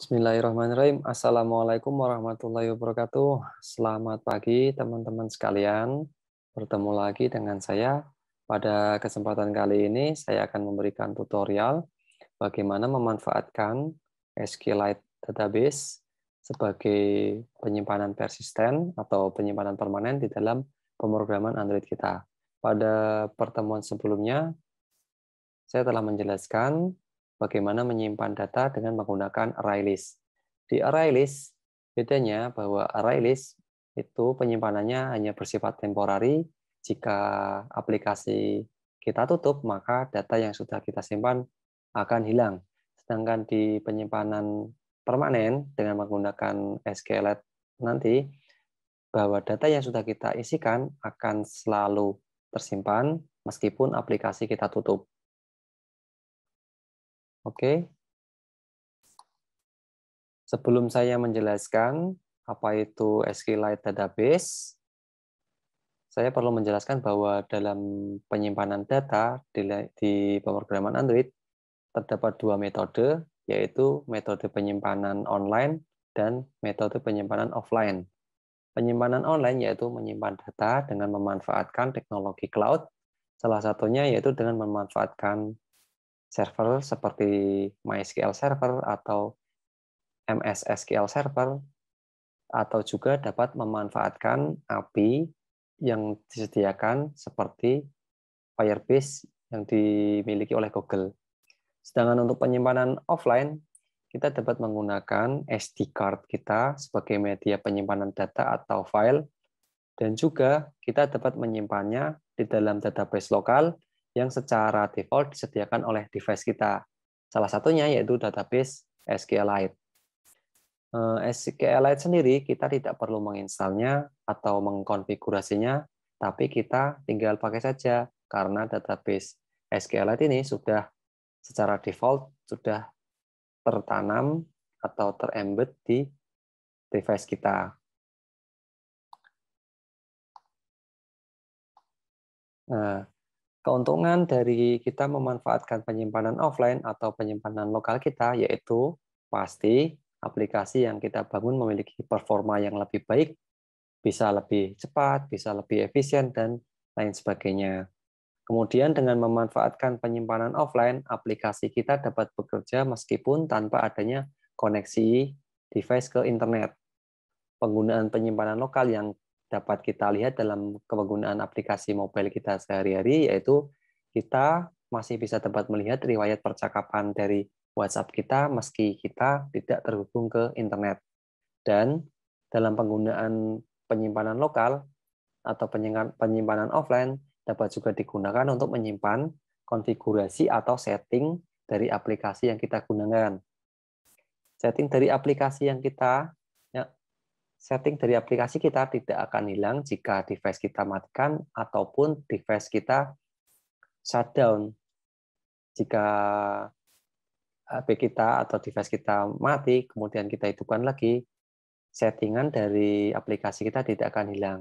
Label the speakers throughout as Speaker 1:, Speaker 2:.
Speaker 1: Bismillahirrahmanirrahim. Assalamualaikum warahmatullahi wabarakatuh. Selamat pagi teman-teman sekalian. Bertemu lagi dengan saya. Pada kesempatan kali ini saya akan memberikan tutorial bagaimana memanfaatkan SQLite database sebagai penyimpanan persisten atau penyimpanan permanen di dalam pemrograman Android kita. Pada pertemuan sebelumnya saya telah menjelaskan bagaimana menyimpan data dengan menggunakan array list. Di array list, bedanya bahwa array list itu penyimpanannya hanya bersifat temporari. Jika aplikasi kita tutup, maka data yang sudah kita simpan akan hilang. Sedangkan di penyimpanan permanen dengan menggunakan SQLite nanti, bahwa data yang sudah kita isikan akan selalu tersimpan meskipun aplikasi kita tutup. Oke. Sebelum saya menjelaskan apa itu SQLite database, saya perlu menjelaskan bahwa dalam penyimpanan data di, pemrograman Android terdapat dua metode, yaitu metode penyimpanan online dan metode penyimpanan offline. Penyimpanan online yaitu menyimpan data dengan memanfaatkan teknologi cloud, salah satunya yaitu dengan memanfaatkan server seperti MySQL Server atau MS SQL Server, atau juga dapat memanfaatkan API yang disediakan seperti Firebase yang dimiliki oleh Google. Sedangkan untuk penyimpanan offline, kita dapat menggunakan SD card kita sebagai media penyimpanan data atau file, dan juga kita dapat menyimpannya di dalam database lokal yang secara default disediakan oleh device kita. Salah satunya yaitu database SQLite. Eh, SQLite sendiri kita tidak perlu menginstalnya atau mengkonfigurasinya, tapi kita tinggal pakai saja karena database SQLite ini sudah secara default sudah tertanam atau terembed di device kita. Nah, Keuntungan dari kita memanfaatkan penyimpanan offline atau penyimpanan lokal kita yaitu pasti aplikasi yang kita bangun memiliki performa yang lebih baik, bisa lebih cepat, bisa lebih efisien, dan lain sebagainya. Kemudian dengan memanfaatkan penyimpanan offline, aplikasi kita dapat bekerja meskipun tanpa adanya koneksi device ke internet. Penggunaan penyimpanan lokal yang dapat kita lihat dalam kepenggunaan aplikasi mobile kita sehari-hari, yaitu kita masih bisa dapat melihat riwayat percakapan dari WhatsApp kita meski kita tidak terhubung ke internet. Dan dalam penggunaan penyimpanan lokal atau penyimpanan offline dapat juga digunakan untuk menyimpan konfigurasi atau setting dari aplikasi yang kita gunakan. Setting dari aplikasi yang kita setting dari aplikasi kita tidak akan hilang jika device kita matikan ataupun device kita shutdown. Jika HP eh, kita atau device kita mati, kemudian kita hidupkan lagi, settingan dari aplikasi kita tidak akan hilang.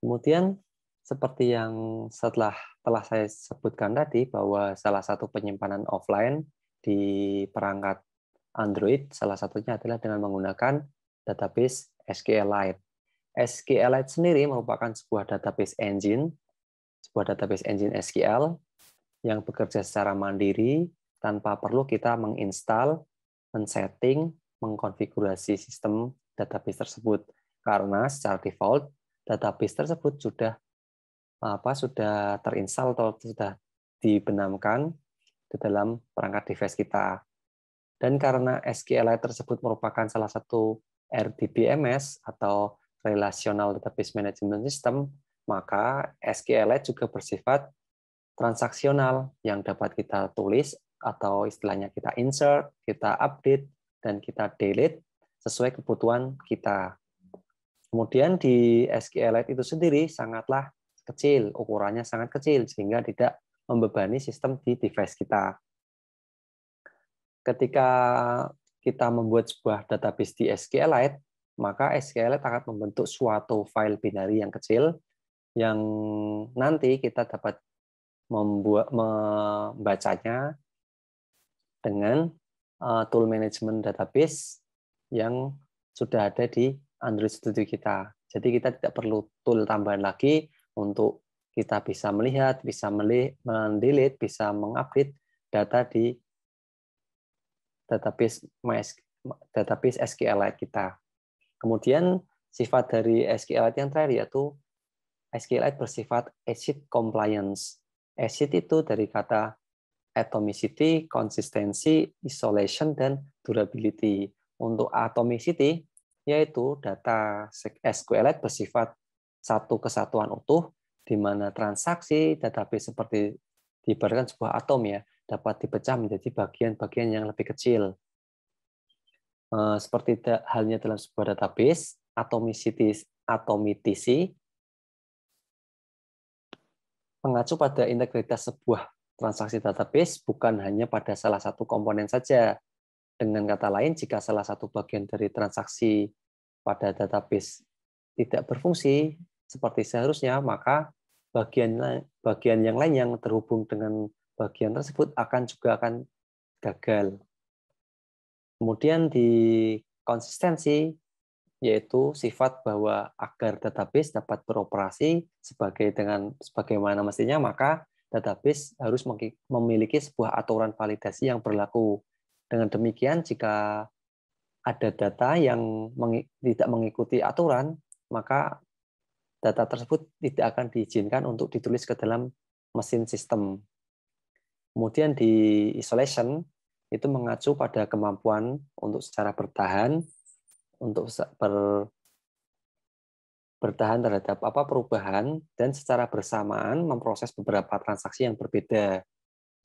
Speaker 1: Kemudian seperti yang setelah telah saya sebutkan tadi bahwa salah satu penyimpanan offline di perangkat Android, salah satunya adalah dengan menggunakan database SQLite. SQLite sendiri merupakan sebuah database engine, sebuah database engine SQL yang bekerja secara mandiri tanpa perlu kita menginstal, men-setting, mengkonfigurasi sistem database tersebut karena secara default database tersebut sudah apa sudah terinstal atau sudah dibenamkan di dalam perangkat device kita. Dan karena SQLite tersebut merupakan salah satu RDBMS atau Relational Database Management System, maka SQLite juga bersifat transaksional yang dapat kita tulis atau istilahnya kita insert, kita update, dan kita delete sesuai kebutuhan kita. Kemudian di SQLite itu sendiri sangatlah kecil, ukurannya sangat kecil, sehingga tidak membebani sistem di device kita. Ketika kita membuat sebuah database di SQLite, maka SQLite akan membentuk suatu file binary yang kecil yang nanti kita dapat membuat membacanya dengan eh, tool management database yang sudah ada di Android Studio kita. Jadi kita tidak perlu tool tambahan lagi untuk kita bisa melihat, bisa mendelete, bisa mengupdate data di database database SQLite kita. Kemudian sifat dari SQLite yang terakhir yaitu SQLite bersifat ACID compliance. ACID itu dari kata atomicity, consistency, isolation, dan durability. Untuk atomicity, yaitu data SQLite bersifat satu kesatuan utuh, di mana transaksi tetapi seperti diberikan sebuah atom ya dapat dipecah menjadi bagian-bagian yang lebih kecil. Eh, seperti halnya dalam sebuah database, atomicity, atomitisi, mengacu pada integritas sebuah transaksi database bukan hanya pada salah satu komponen saja. Dengan kata lain, jika salah satu bagian dari transaksi pada database tidak berfungsi seperti seharusnya, maka bagian bagian yang lain yang terhubung dengan bagian tersebut akan juga akan gagal. Kemudian di konsistensi yaitu sifat bahwa agar database dapat beroperasi sebagai dengan sebagaimana mestinya maka database harus memiliki sebuah aturan validasi yang berlaku. Dengan demikian jika ada data yang tidak mengikuti aturan maka data tersebut tidak akan diizinkan untuk ditulis ke dalam mesin sistem. Kemudian di isolation itu mengacu pada kemampuan untuk secara bertahan untuk ber, bertahan terhadap apa perubahan dan secara bersamaan memproses beberapa transaksi yang berbeda.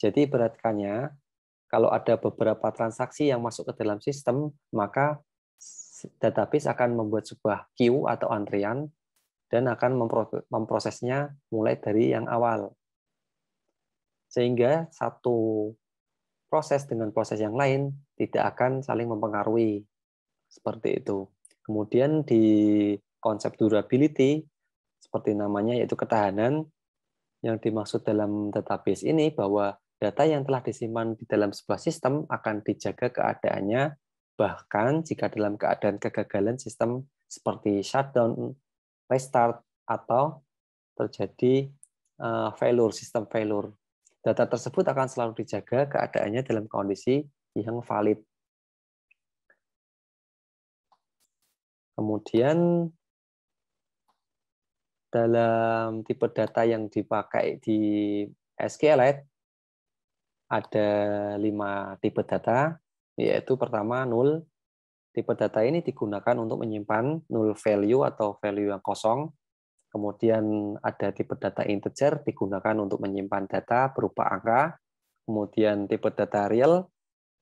Speaker 1: Jadi beratkannya kalau ada beberapa transaksi yang masuk ke dalam sistem, maka database akan membuat sebuah queue atau antrian dan akan memprosesnya mulai dari yang awal. Sehingga satu proses dengan proses yang lain tidak akan saling mempengaruhi. Seperti itu. Kemudian di konsep durability, seperti namanya yaitu ketahanan, yang dimaksud dalam database ini bahwa data yang telah disimpan di dalam sebuah sistem akan dijaga keadaannya, bahkan jika dalam keadaan kegagalan sistem seperti shutdown restart atau terjadi eh, failure, sistem failure. Data tersebut akan selalu dijaga keadaannya dalam kondisi yang valid. Kemudian dalam tipe data yang dipakai di SQLite ada lima tipe data, yaitu pertama null, Tipe data ini digunakan untuk menyimpan null value atau value yang kosong. Kemudian ada tipe data integer digunakan untuk menyimpan data berupa angka. Kemudian tipe data real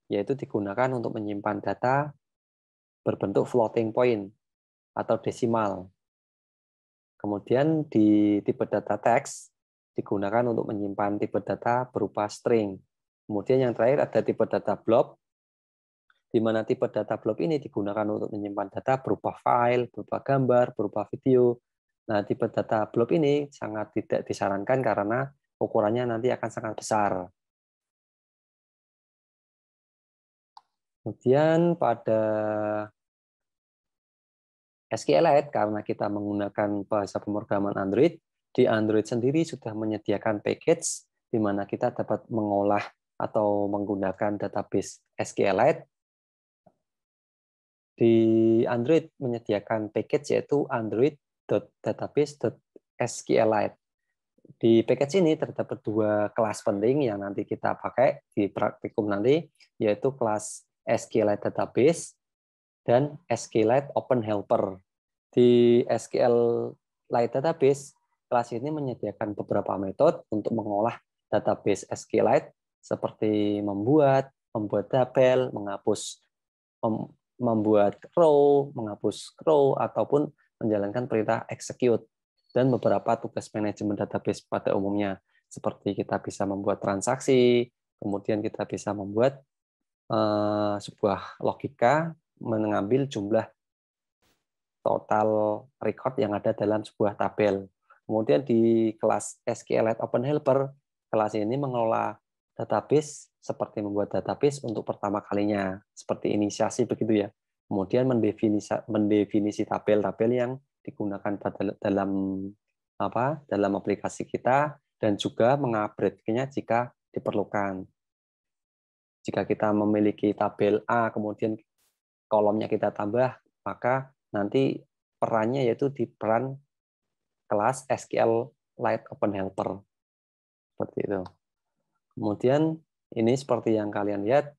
Speaker 1: yaitu digunakan untuk menyimpan data berbentuk floating point atau desimal. Kemudian di tipe data text digunakan untuk menyimpan tipe data berupa string. Kemudian yang terakhir ada tipe data blob di mana tipe data blob ini digunakan untuk menyimpan data berupa file, berupa gambar, berupa video. Nah, tipe data blob ini sangat tidak disarankan karena ukurannya nanti akan sangat besar. Kemudian pada SQLite, karena kita menggunakan bahasa pemrograman Android, di Android sendiri sudah menyediakan package di mana kita dapat mengolah atau menggunakan database SQLite di Android menyediakan package yaitu android.database.sqlite. Di package ini terdapat dua kelas penting yang nanti kita pakai di praktikum nanti, yaitu kelas SQLite Database dan SQLite Open Helper. Di SQLite Database, kelas ini menyediakan beberapa metode untuk mengolah database SQLite seperti membuat, membuat tabel, menghapus membuat row, menghapus row, ataupun menjalankan perintah execute, dan beberapa tugas manajemen database pada umumnya. Seperti kita bisa membuat transaksi, kemudian kita bisa membuat uh, sebuah logika mengambil jumlah total record yang ada dalam sebuah tabel. Kemudian di kelas SQLite Open Helper, kelas ini mengelola database seperti membuat database untuk pertama kalinya, seperti inisiasi begitu ya. Kemudian mendefinisi, mendefinisi tabel-tabel yang digunakan dalam apa dalam aplikasi kita dan juga mengupgrade-nya jika diperlukan. Jika kita memiliki tabel A, kemudian kolomnya kita tambah, maka nanti perannya yaitu di peran kelas SQL Lite Open Helper. Seperti itu. Kemudian ini seperti yang kalian lihat,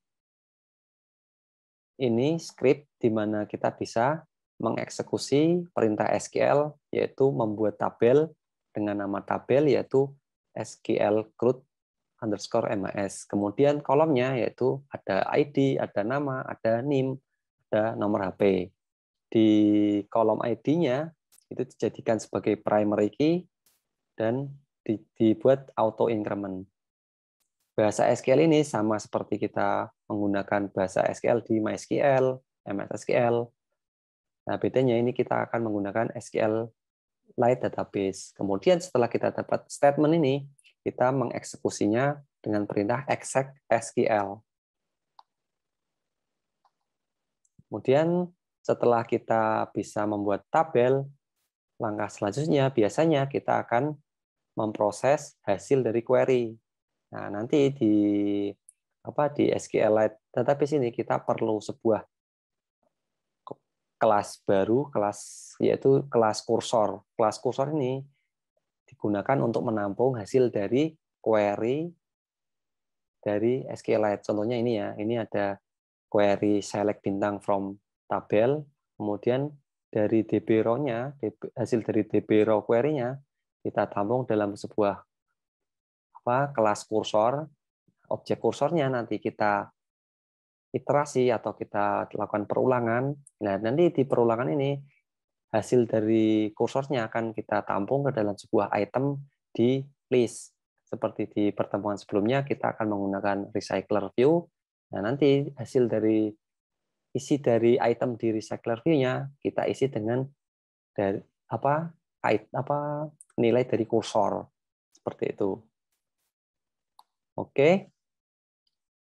Speaker 1: ini script di mana kita bisa mengeksekusi perintah SQL, yaitu membuat tabel dengan nama tabel, yaitu SQL CRUD underscore MAS. Kemudian kolomnya yaitu ada ID, ada nama, ada NIM, ada nomor HP. Di kolom ID-nya itu dijadikan sebagai primary key dan dibuat auto increment. Bahasa SQL ini sama seperti kita menggunakan bahasa SQL di MySQL, MS SQL. Nah, bedanya ini kita akan menggunakan SQL Lite Database. Kemudian setelah kita dapat statement ini, kita mengeksekusinya dengan perintah exec SQL. Kemudian setelah kita bisa membuat tabel, langkah selanjutnya biasanya kita akan memproses hasil dari query. Nah, nanti di apa di SQL Lite database ini kita perlu sebuah kelas baru, kelas yaitu kelas kursor. Kelas kursor ini digunakan untuk menampung hasil dari query dari SQLite. Contohnya ini ya, ini ada query select bintang from tabel, kemudian dari DB row-nya, hasil dari DB row query-nya kita tampung dalam sebuah apa kelas kursor, objek kursornya nanti kita iterasi atau kita lakukan perulangan. Nah, nanti di perulangan ini hasil dari kursornya akan kita tampung ke dalam sebuah item di list. Seperti di pertemuan sebelumnya kita akan menggunakan recycler view. Nah, nanti hasil dari isi dari item di recycler view-nya kita isi dengan dari apa? apa nilai dari kursor. Seperti itu. Oke,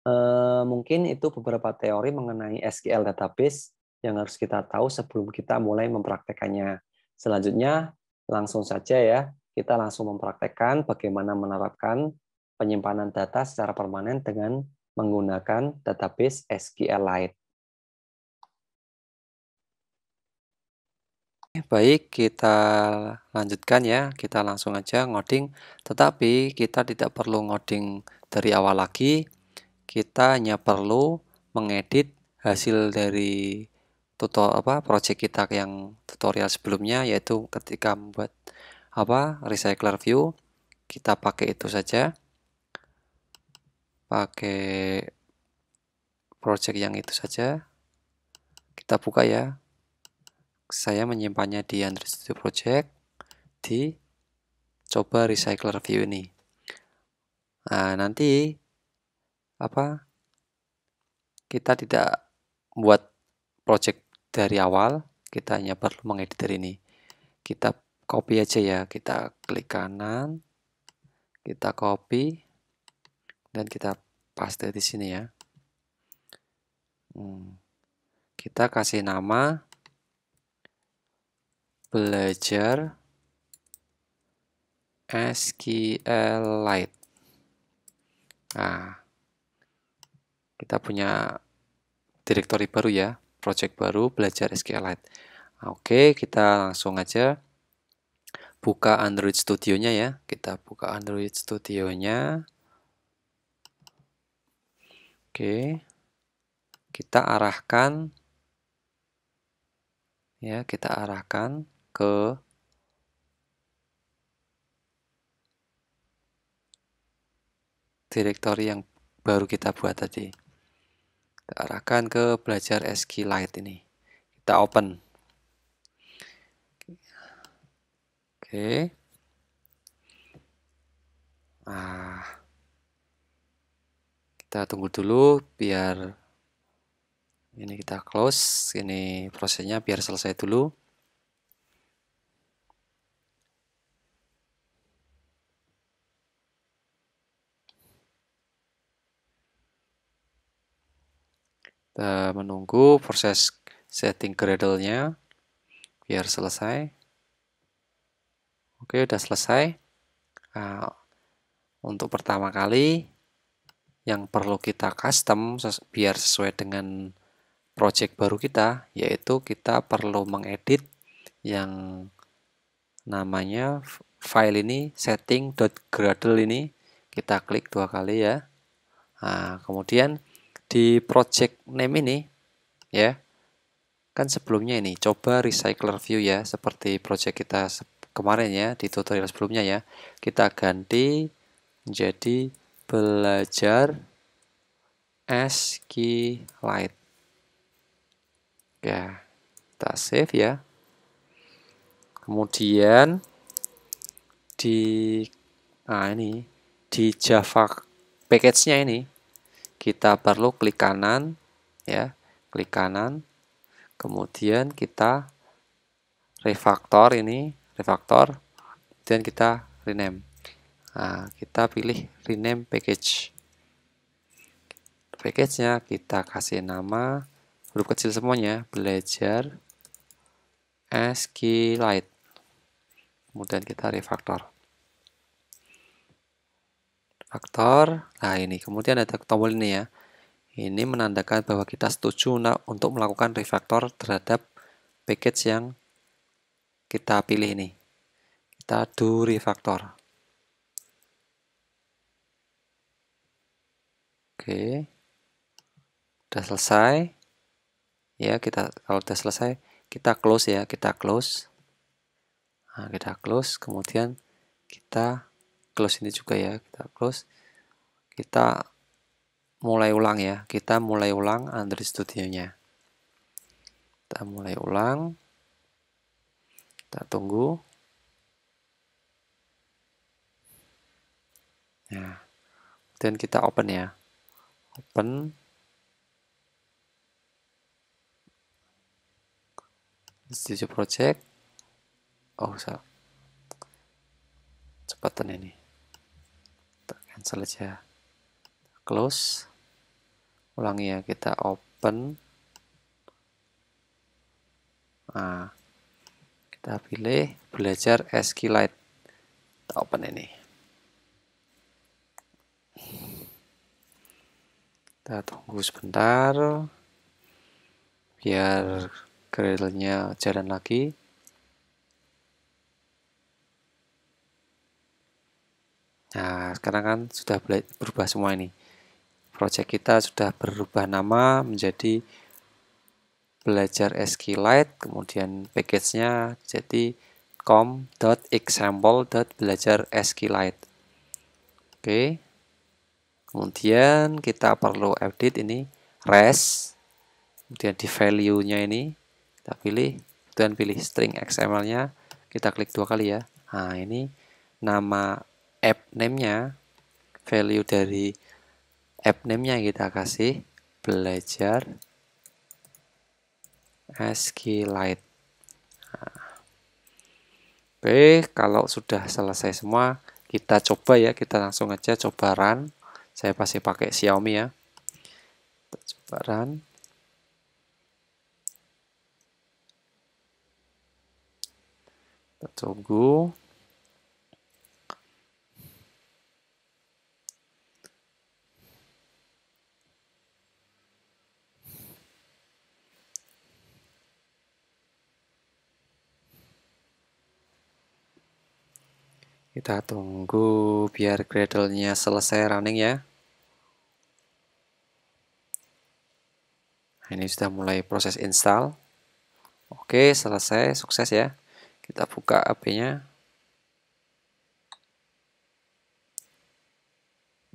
Speaker 1: uh, mungkin itu beberapa teori mengenai SQL database yang harus kita tahu sebelum kita mulai mempraktekannya. Selanjutnya, langsung saja ya, kita langsung mempraktekkan bagaimana menerapkan penyimpanan data secara permanen dengan menggunakan database SQLite. Baik, kita lanjutkan ya. Kita langsung aja ngoding, tetapi kita tidak perlu ngoding dari awal lagi. Kita hanya perlu mengedit hasil dari tutor apa project kita yang tutorial sebelumnya yaitu ketika membuat apa recycler view kita pakai itu saja pakai project yang itu saja kita buka ya saya menyimpannya di Android Studio Project di coba recycler view ini. Nah, nanti apa? Kita tidak buat project dari awal, kita hanya perlu mengedit dari ini. Kita copy aja ya, kita klik kanan, kita copy dan kita paste di sini ya. Hmm. Kita kasih nama belajar SQLite. Nah, kita punya direktori baru ya, project baru belajar SQLite. Nah, oke, kita langsung aja buka Android Studio-nya ya. Kita buka Android Studio-nya. Oke. Kita arahkan ya, kita arahkan ke direktori yang baru kita buat tadi. Kita arahkan ke belajar SQLite ini. Kita open. Oke. Ah. Kita tunggu dulu biar ini kita close, ini prosesnya biar selesai dulu. kita menunggu proses setting gradle-nya biar selesai oke udah selesai nah, untuk pertama kali yang perlu kita custom biar sesuai dengan project baru kita yaitu kita perlu mengedit yang namanya file ini setting.gradle ini kita klik dua kali ya nah, kemudian di project name ini ya kan sebelumnya ini coba recycler view ya seperti project kita kemarin ya di tutorial sebelumnya ya kita ganti menjadi belajar SQLite. ya kita save ya kemudian di nah ini di Java package-nya ini kita perlu klik kanan ya, klik kanan. Kemudian kita refactor ini, refactor. Kemudian kita rename. Nah, kita pilih rename package. Package-nya kita kasih nama huruf kecil semuanya, belajar SQLite. Kemudian kita refactor faktor. Nah, ini kemudian ada tombol ini ya. Ini menandakan bahwa kita setuju untuk melakukan refactor terhadap package yang kita pilih ini. Kita do refactor. Oke. Sudah selesai. Ya, kita kalau sudah selesai, kita close ya, kita close. Nah, kita close, kemudian kita close ini juga ya kita close kita mulai ulang ya kita mulai ulang Android Studio nya kita mulai ulang kita tunggu nah kemudian kita open ya open Studio Project oh salah cepatan ini cancel close ulangi ya kita open nah, kita pilih belajar SQLite kita open ini kita tunggu sebentar biar gradle jalan lagi Nah, sekarang kan sudah berubah semua ini. Project kita sudah berubah nama menjadi belajar SQLite, kemudian package-nya jadi com.example.belajar SQLite. Oke. Kemudian kita perlu edit ini res. Kemudian di value-nya ini kita pilih, kemudian pilih string XML-nya. Kita klik dua kali ya. Nah, ini nama app name-nya, value dari app name-nya kita kasih belajar ASCII-Lite. Nah, oke, kalau sudah selesai semua, kita coba ya, kita langsung aja coba run. Saya pasti pakai Xiaomi ya. Kita coba run. Kita tunggu. Kita tunggu biar Gradle-nya selesai running ya. Nah, ini sudah mulai proses install. Oke, selesai, sukses ya. Kita buka HP-nya.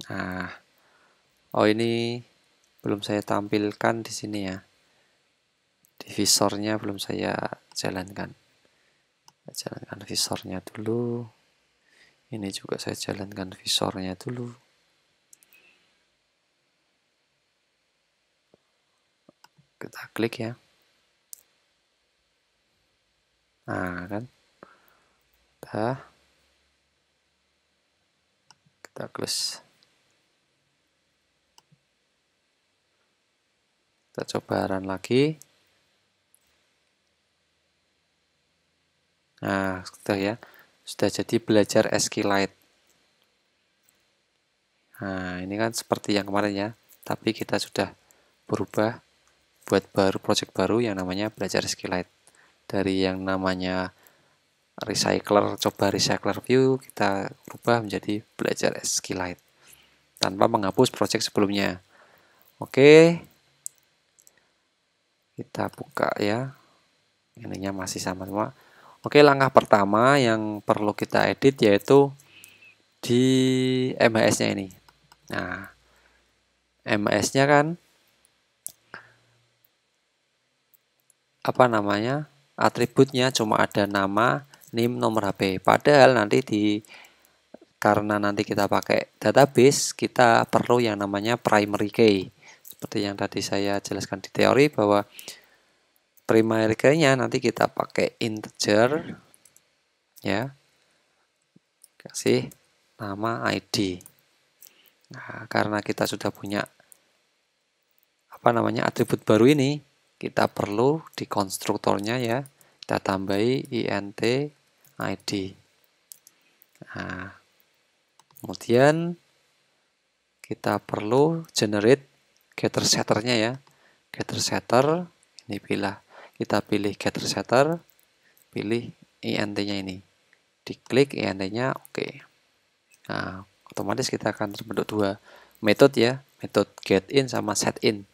Speaker 1: Nah, oh ini belum saya tampilkan di sini ya. Divisornya belum saya jalankan. saya jalankan visornya dulu ini juga saya jalankan visornya dulu kita klik ya nah kan dah kita close kita coba run lagi nah sudah ya sudah jadi belajar SQLite. Nah, ini kan seperti yang kemarin ya, tapi kita sudah berubah buat baru project baru yang namanya belajar SQLite. Dari yang namanya recycler, coba recycler view, kita rubah menjadi belajar SQLite tanpa menghapus project sebelumnya. Oke. Kita buka ya. Ininya masih sama semua. Oke, langkah pertama yang perlu kita edit yaitu di MHS-nya ini. Nah, MHS-nya kan apa namanya? Atributnya cuma ada nama, NIM, nomor HP. Padahal nanti di karena nanti kita pakai database, kita perlu yang namanya primary key. Seperti yang tadi saya jelaskan di teori bahwa Primary key-nya nanti kita pakai integer ya kasih nama ID nah karena kita sudah punya apa namanya atribut baru ini kita perlu di konstruktornya ya kita tambahi int ID nah kemudian kita perlu generate getter setternya ya getter setter ini pilih kita pilih get resetter pilih int-nya ini diklik int-nya oke okay. nah otomatis kita akan terbentuk dua metode ya metode get in sama set in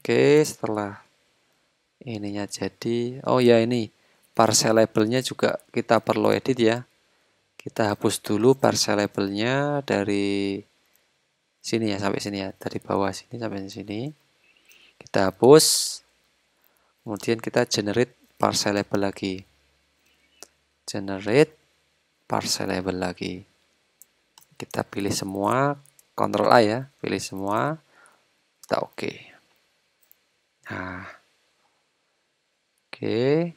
Speaker 1: oke okay, setelah ininya jadi oh ya ini parcel labelnya juga kita perlu edit ya kita hapus dulu parcel labelnya dari sini ya sampai sini ya dari bawah sini sampai sini kita hapus Kemudian kita generate parcel label lagi. Generate parcel label lagi. Kita pilih semua, Ctrl A ya, pilih semua, kita oke. Okay. Nah, oke. Okay.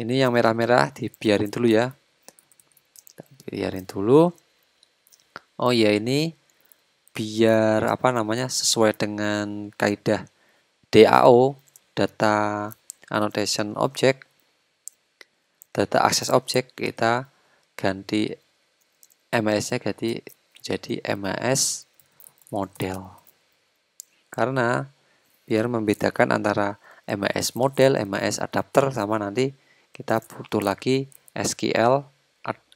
Speaker 1: Ini yang merah-merah dibiarin dulu ya. Kita biarin dulu. Oh ya ini biar apa namanya sesuai dengan kaidah DAO data annotation object data access object kita ganti ms nya ganti jadi ms model karena biar membedakan antara ms model, ms adapter sama nanti kita butuh lagi SQL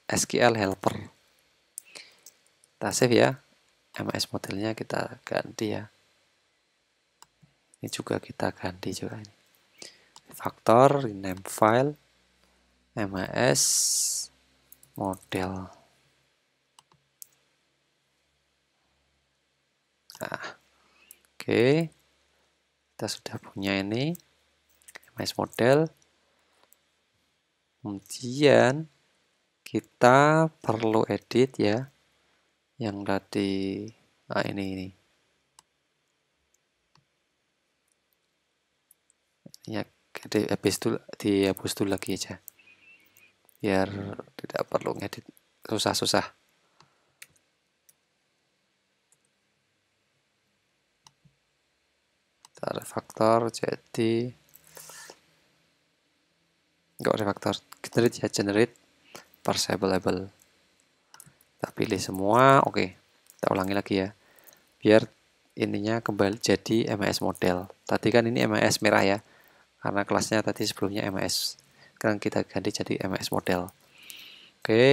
Speaker 1: SQL helper kita save ya MS modelnya kita ganti ya ini juga kita ganti juga ini faktor name file ms model nah, oke okay. kita sudah punya ini ms model kemudian kita perlu edit ya yang tadi nah ini ini ya habis itu dihapus dulu lagi aja biar tidak perlu ngedit susah-susah faktor jadi enggak faktor generate ya generate parsable kita pilih semua oke okay. kita ulangi lagi ya biar ininya kembali jadi MS model tadi kan ini MS merah ya karena kelasnya tadi sebelumnya MS sekarang kita ganti jadi MS model oke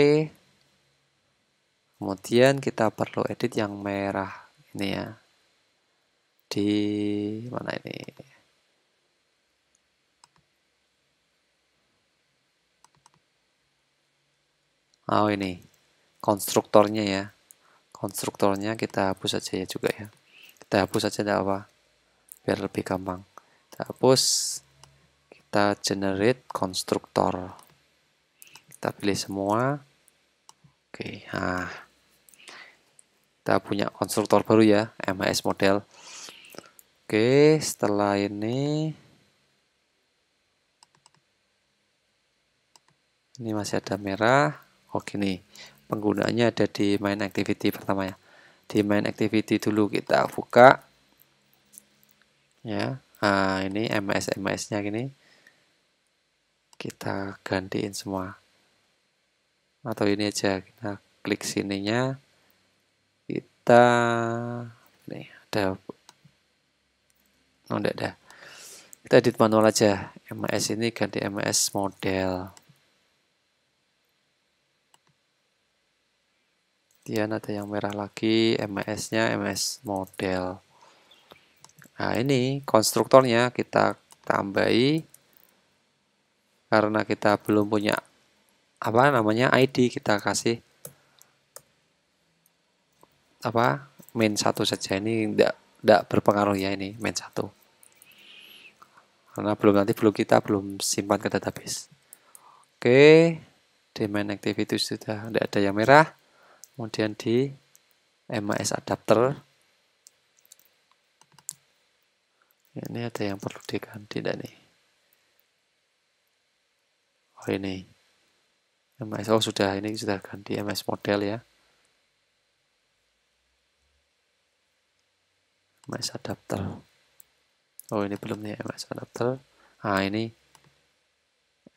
Speaker 1: kemudian kita perlu edit yang merah ini ya di mana ini oh ini konstruktornya ya konstruktornya kita hapus aja ya juga ya kita hapus aja tidak apa biar lebih gampang kita hapus kita generate konstruktor kita pilih semua oke nah kita punya konstruktor baru ya MS model oke setelah ini ini masih ada merah oke nih penggunaannya ada di main activity pertama ya di main activity dulu kita buka ya nah, ini MS MS nya gini kita gantiin semua atau ini aja kita klik sininya kita nih ada oh enggak ada kita edit manual aja MS ini ganti MS model dia ada yang merah lagi MS nya MS model nah ini konstruktornya kita tambahi karena kita belum punya apa namanya ID kita kasih apa main satu saja ini tidak tidak berpengaruh ya ini main satu karena belum nanti belum kita belum simpan ke database oke di main activity sudah tidak ada yang merah kemudian di MAS adapter ini ada yang perlu diganti dan nih ini MS oh sudah ini sudah ganti MS model ya MS adapter oh ini belum nih MS adapter ah ini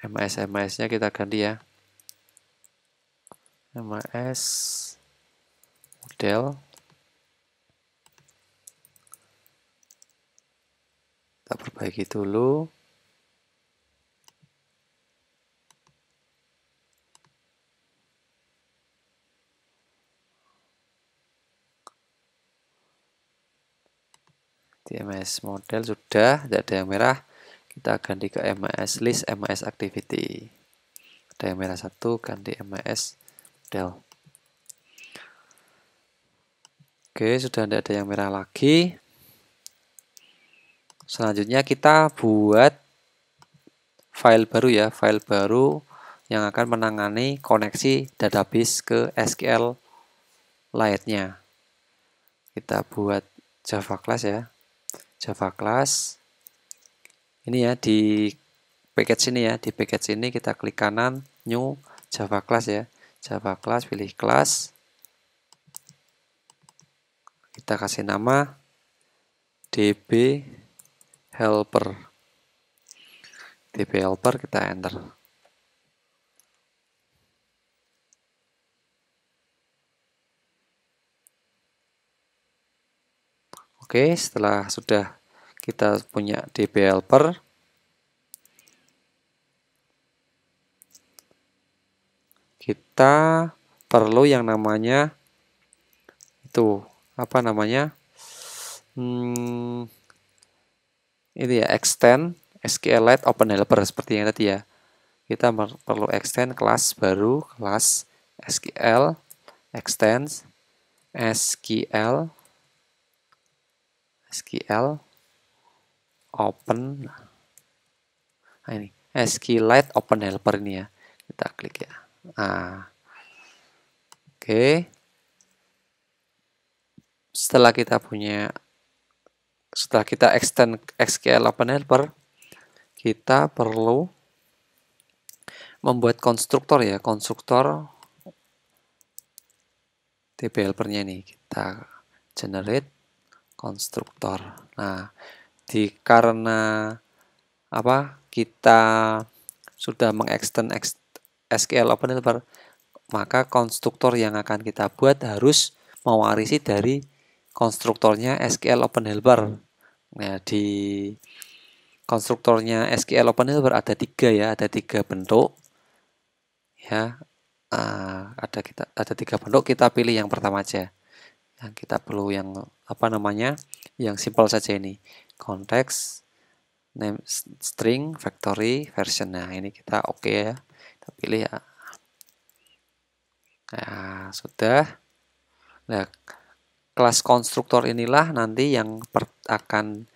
Speaker 1: MS MS nya kita ganti ya MS model kita perbaiki dulu di MS model sudah tidak ada yang merah kita ganti ke MS list MS activity ada yang merah satu ganti MS model oke sudah tidak ada yang merah lagi selanjutnya kita buat file baru ya file baru yang akan menangani koneksi database ke SQL lightnya Kita buat Java class ya. Java class. Ini ya di package sini ya, di package ini kita klik kanan new Java class ya. Java class pilih class. Kita kasih nama db helper. db helper kita enter. Oke, setelah sudah kita punya DB helper, kita perlu yang namanya itu apa namanya hmm, ini ya extend SQLite Open Helper seperti yang tadi ya kita perlu extend kelas baru kelas SQL extends SQL SQL open nah ini SQLite open helper ini ya kita klik ya nah, oke okay. setelah kita punya setelah kita extend SQL open helper kita perlu membuat konstruktor ya konstruktor TP helpernya ini kita generate konstruktor. Nah, di karena apa? Kita sudah mengextend SQL Open Helper, maka konstruktor yang akan kita buat harus mewarisi dari konstruktornya SQL Open Helper. Nah, di konstruktornya SQL Open Helper ada tiga ya, ada tiga bentuk. Ya, uh, ada kita ada tiga bentuk kita pilih yang pertama aja yang kita perlu yang apa namanya yang simple saja ini konteks name string factory version nah ini kita oke okay ya kita pilih ya nah sudah nah kelas konstruktor inilah nanti yang per, akan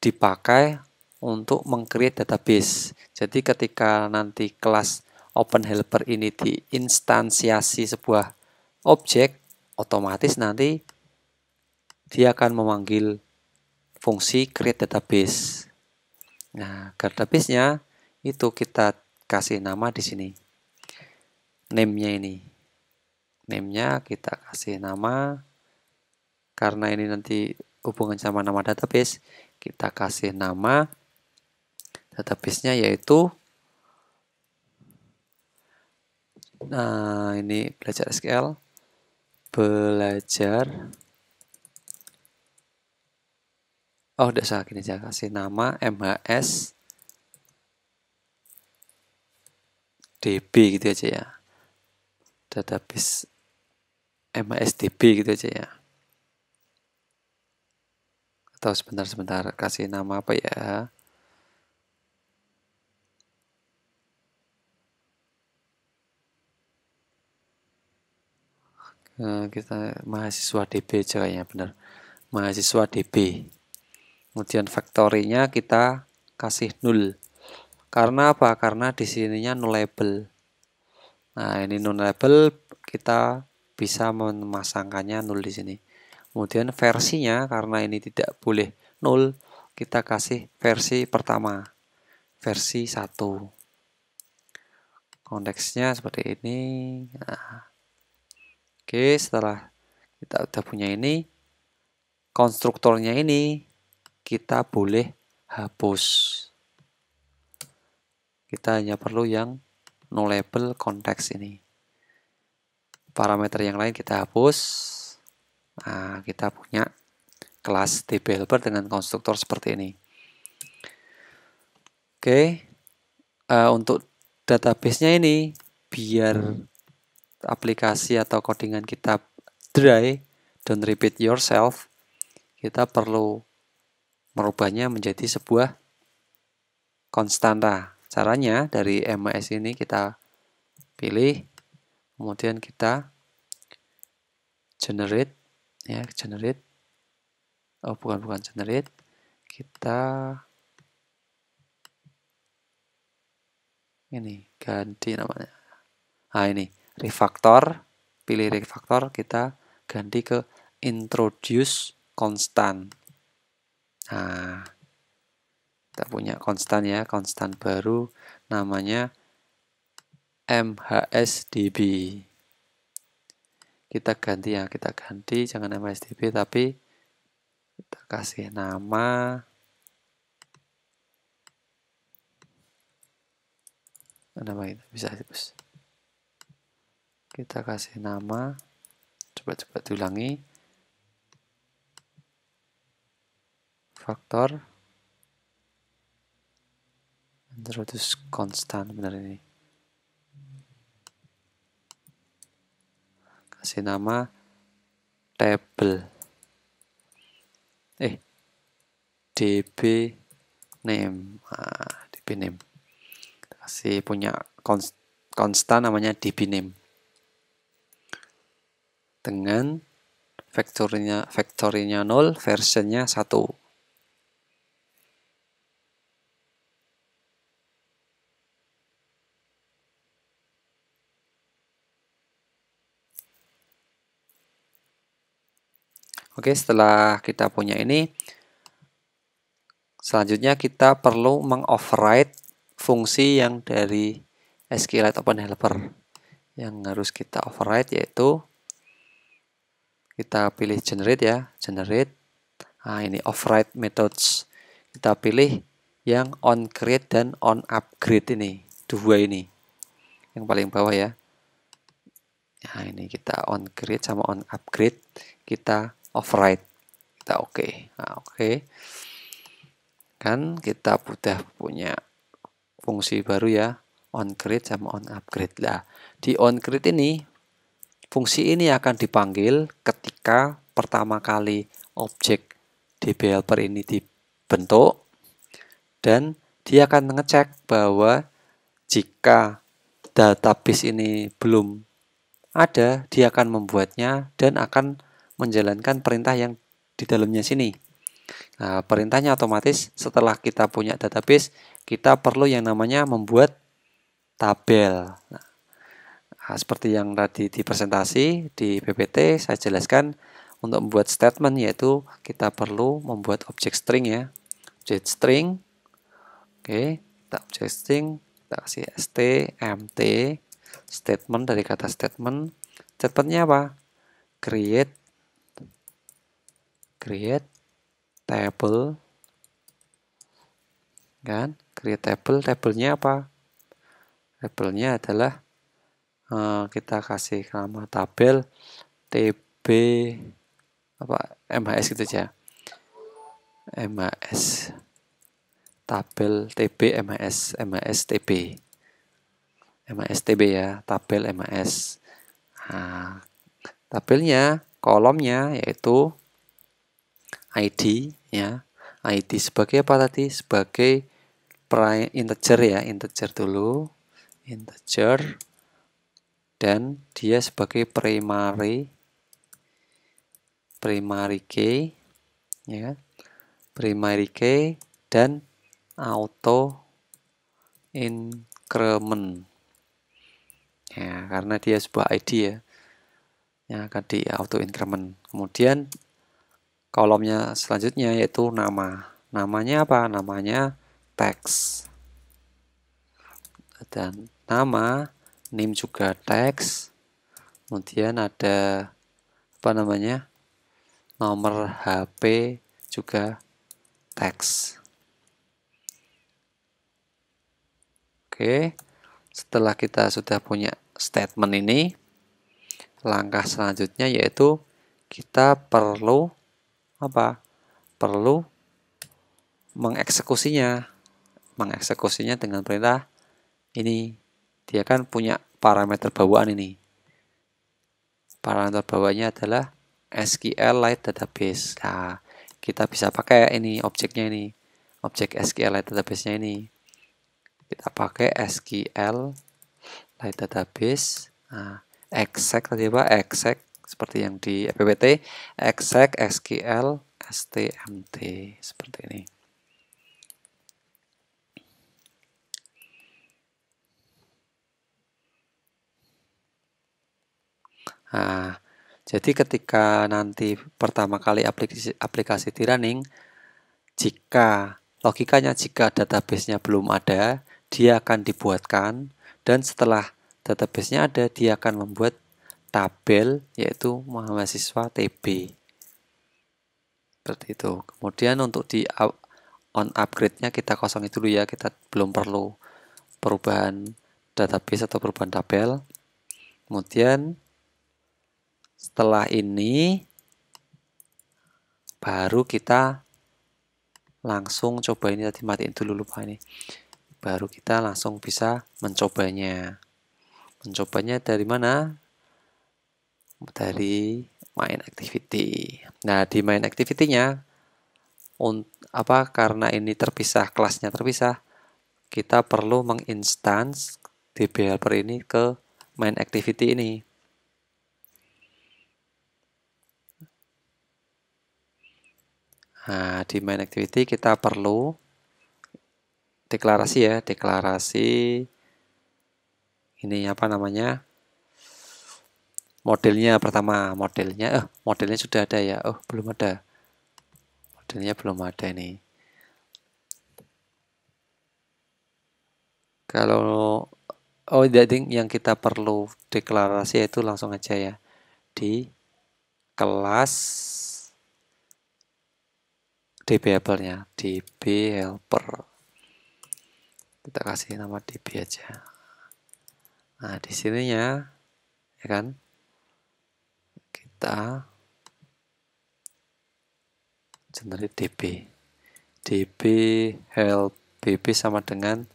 Speaker 1: dipakai untuk mengcreate database jadi ketika nanti kelas open helper ini diinstansiasi sebuah objek otomatis nanti dia akan memanggil fungsi create database. Nah, database-nya itu kita kasih nama di sini. Name-nya ini. Name-nya kita kasih nama karena ini nanti hubungan sama nama database, kita kasih nama database-nya yaitu nah ini belajar SQL belajar oh udah salah gini aja kasih nama MHS DB gitu aja ya database MSDB gitu aja ya atau sebentar-sebentar kasih nama apa ya Eh, kita mahasiswa DB aja kayaknya benar mahasiswa DB kemudian faktorinya kita kasih nul karena apa? karena di sininya label nah ini label kita bisa memasangkannya nol di sini kemudian versinya karena ini tidak boleh nul kita kasih versi pertama versi satu konteksnya seperti ini nah Oke, setelah kita udah punya ini, konstruktornya ini kita boleh hapus. Kita hanya perlu yang no label konteks ini. Parameter yang lain kita hapus. Nah, kita punya kelas developer dengan konstruktor seperti ini. Oke, uh, untuk database-nya ini biar aplikasi atau codingan kita dry, don't repeat yourself, kita perlu merubahnya menjadi sebuah konstanta. Caranya dari MS ini kita pilih, kemudian kita generate, ya generate, oh bukan bukan generate, kita ini ganti namanya. Ah ini refactor, pilih refactor, kita ganti ke introduce constant. Nah, kita punya constant ya, constant baru namanya MHSDB. Kita ganti ya, kita ganti jangan MHSDB tapi kita kasih nama nama kita bisa hapus kita kasih nama coba-coba diulangi faktor terus konstan benar ini kasih nama table eh db name ah, db name kasih punya konstan namanya db name dengan vektornya vektornya 0, versionnya 1. Oke, setelah kita punya ini, selanjutnya kita perlu mengoverride fungsi yang dari SQLite Open Helper. Yang harus kita override yaitu kita pilih generate ya generate nah ini override methods kita pilih yang on create dan on upgrade ini dua ini yang paling bawah ya nah ini kita on create sama on upgrade kita override kita oke okay. nah, oke okay. kan kita sudah punya fungsi baru ya on create sama on upgrade lah di on create ini fungsi ini akan dipanggil ketika pertama kali objek DB helper ini dibentuk dan dia akan mengecek bahwa jika database ini belum ada, dia akan membuatnya dan akan menjalankan perintah yang di dalamnya sini. Nah, perintahnya otomatis setelah kita punya database, kita perlu yang namanya membuat tabel. Nah, Nah, seperti yang tadi di presentasi di PPT saya jelaskan untuk membuat statement yaitu kita perlu membuat objek string ya. Objek string. Oke, okay, kita objek string kita kasih stmt statement dari kata statement. Statementnya apa? Create create table kan? Create table, tablenya apa? Tablenya adalah Eh, kita kasih nama tabel TB apa MHS gitu aja MHS tabel TB MHS MHS TB MHS TB ya tabel MHS nah, tabelnya kolomnya yaitu ID ya ID sebagai apa tadi sebagai integer ya integer dulu integer dan dia sebagai primary primary key ya primary key dan auto increment ya karena dia sebuah ID ya yang akan di auto increment kemudian kolomnya selanjutnya yaitu nama namanya apa namanya text dan nama name juga teks, kemudian ada apa namanya nomor HP juga teks. oke setelah kita sudah punya statement ini langkah selanjutnya yaitu kita perlu apa perlu mengeksekusinya mengeksekusinya dengan perintah ini dia kan punya parameter bawaan ini. Parameter bawaannya adalah SQLite database. Nah, kita bisa pakai ini objeknya ini. Objek SQLite database-nya ini. Kita pakai SQL Lite database. Nah, exec tadi apa? Exec seperti yang di PPT, exec SQL stmt seperti ini. Nah, jadi ketika nanti pertama kali aplikasi, aplikasi di running, jika logikanya jika database-nya belum ada, dia akan dibuatkan dan setelah database-nya ada, dia akan membuat tabel yaitu mahasiswa TB. Seperti itu. Kemudian untuk di on upgrade-nya kita kosong itu dulu ya, kita belum perlu perubahan database atau perubahan tabel. Kemudian setelah ini baru kita langsung coba ini tadi matiin dulu lupa ini. Baru kita langsung bisa mencobanya. Mencobanya dari mana? Dari main activity. Nah, di main activity-nya apa karena ini terpisah kelasnya terpisah, kita perlu menginstance di developer ini ke main activity ini. Nah, di main activity kita perlu deklarasi ya, deklarasi ini apa namanya? Modelnya pertama, modelnya eh modelnya sudah ada ya. Oh, belum ada. Modelnya belum ada ini. Kalau oh yang kita perlu deklarasi itu langsung aja ya di kelas db helpernya db helper kita kasih nama db aja nah di sininya ya kan kita generate db db help db sama dengan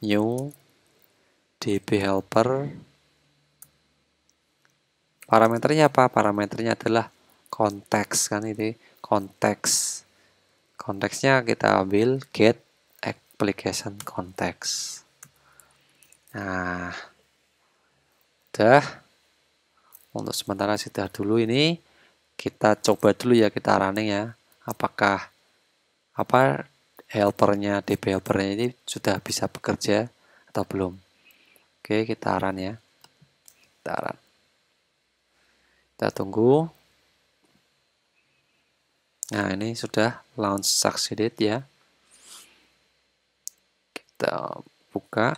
Speaker 1: new db helper parameternya apa parameternya adalah konteks kan ini konteks konteksnya kita ambil get application context nah udah untuk sementara sudah dulu ini kita coba dulu ya kita running ya apakah apa helpernya developernya ini sudah bisa bekerja atau belum oke kita run ya kita run kita tunggu Nah, ini sudah launch succeeded ya. Kita buka.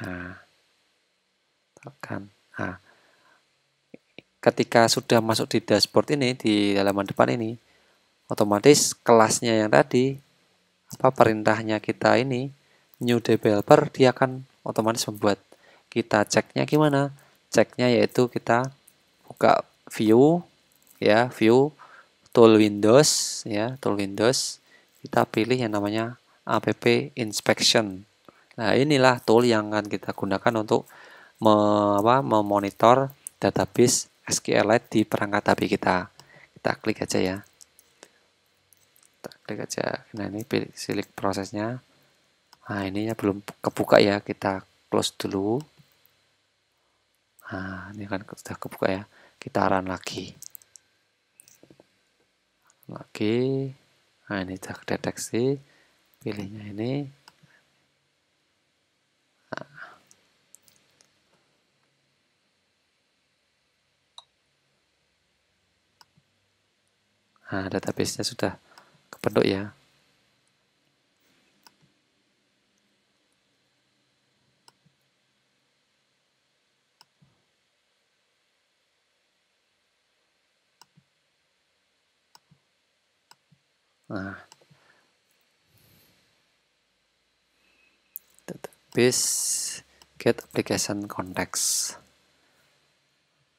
Speaker 1: Nah, tekan. Nah, ketika sudah masuk di dashboard ini, di halaman depan ini, otomatis kelasnya yang tadi, apa perintahnya kita ini, new developer, dia akan otomatis membuat kita ceknya gimana? Ceknya yaitu kita buka view ya view tool Windows ya tool Windows kita pilih yang namanya app inspection nah inilah tool yang akan kita gunakan untuk memonitor database SQLite di perangkat HP kita kita klik aja ya kita klik aja nah ini pilih silik prosesnya nah ininya belum kebuka ya kita close dulu nah ini kan sudah kebuka ya kita run lagi lagi nah ini deteksi pilihnya ini nah. nah databasenya sudah kebentuk ya Nah, database get application context.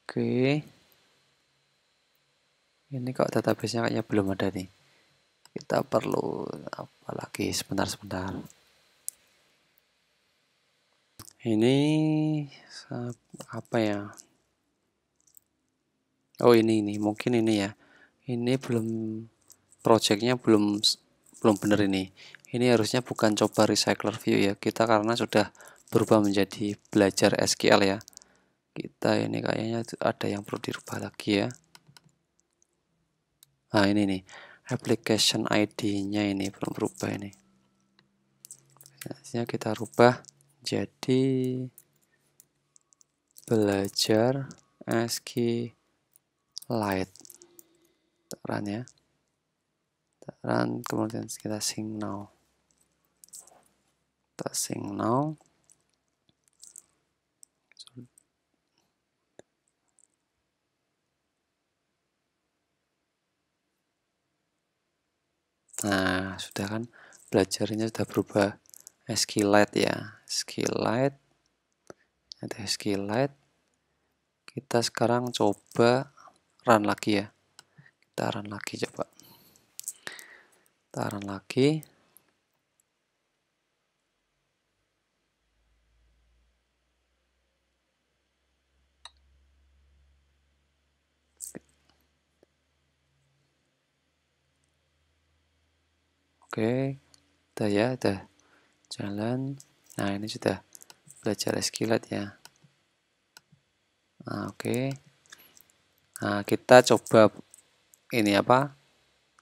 Speaker 1: Oke. Ini kok database-nya kayaknya belum ada nih. Kita perlu apa lagi sebentar sebentar. Ini apa ya? Oh, ini ini mungkin ini ya. Ini belum projectnya belum belum benar ini ini harusnya bukan coba recycler view ya kita karena sudah berubah menjadi belajar SQL ya kita ini kayaknya ada yang perlu dirubah lagi ya nah ini nih application ID nya ini belum berubah ini Biasanya kita rubah jadi belajar ASCII lite ya run kemudian kita sync now kita sync now Nah, sudah kan belajarnya sudah berubah sqlite ya. sqlite ada sqlite Kita sekarang coba run lagi ya. Kita run lagi coba taran lagi Oke, udah ya, udah jalan. Nah, ini sudah belajar SQLite ya. Nah, oke. Nah, kita coba ini apa?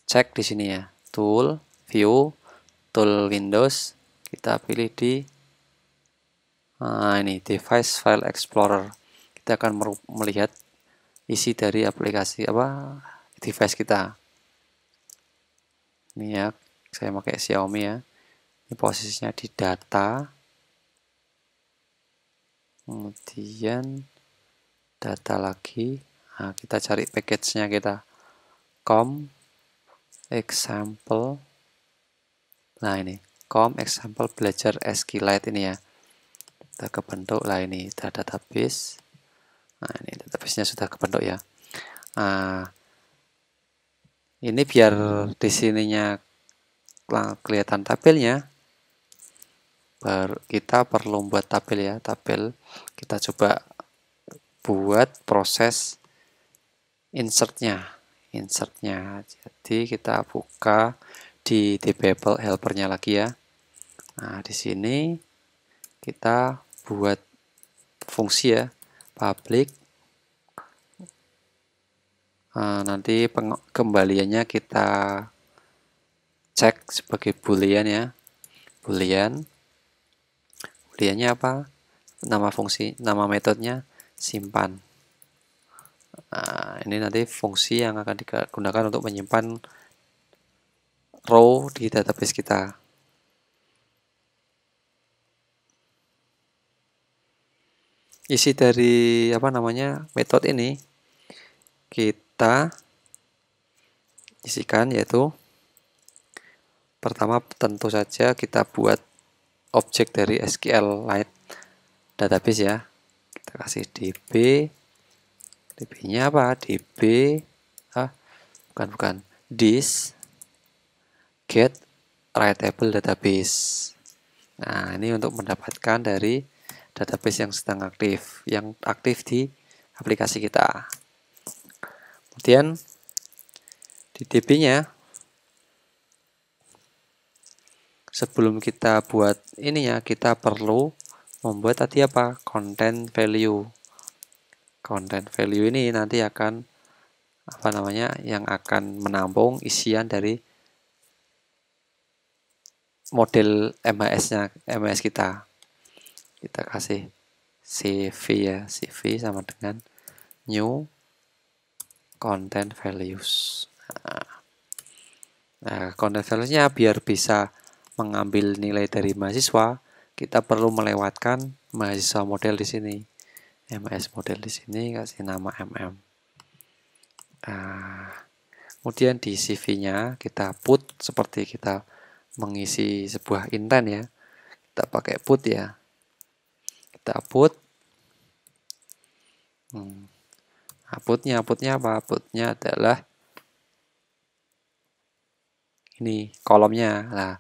Speaker 1: Cek di sini ya tool view tool Windows kita pilih di nah ini device file explorer kita akan melihat isi dari aplikasi apa device kita ini ya saya pakai Xiaomi ya ini posisinya di data kemudian data lagi nah, kita cari package-nya kita com example nah ini com example belajar SQLite ini ya kita kebentuk lah ini data database nah ini nya sudah kebentuk ya nah, ini biar di sininya kelihatan tabelnya baru kita perlu buat tabel ya tabel kita coba buat proses insertnya insertnya jadi kita buka di debable helpernya lagi ya nah di sini kita buat fungsi ya public nah, nanti kembaliannya kita cek sebagai boolean ya boolean booleannya apa nama fungsi nama metodenya simpan Nah, ini nanti fungsi yang akan digunakan untuk menyimpan row di database kita. Isi dari apa namanya metode ini kita isikan yaitu pertama tentu saja kita buat objek dari SQL Lite database ya kita kasih db DB-nya apa? DB ah, bukan bukan this get writable database. Nah, ini untuk mendapatkan dari database yang sedang aktif, yang aktif di aplikasi kita. Kemudian di DB-nya sebelum kita buat ininya kita perlu membuat tadi apa? content value konten value ini nanti akan apa namanya yang akan menampung isian dari model MHS-nya MHS kita. Kita kasih CV ya, CV sama dengan new content values. Nah, nah, content values-nya biar bisa mengambil nilai dari mahasiswa, kita perlu melewatkan mahasiswa model di sini ms model di sini kasih nama mm Nah, kemudian di cv-nya kita put seperti kita mengisi sebuah intent ya kita pakai put ya kita put hmm. Ah, putnya putnya apa putnya adalah ini kolomnya lah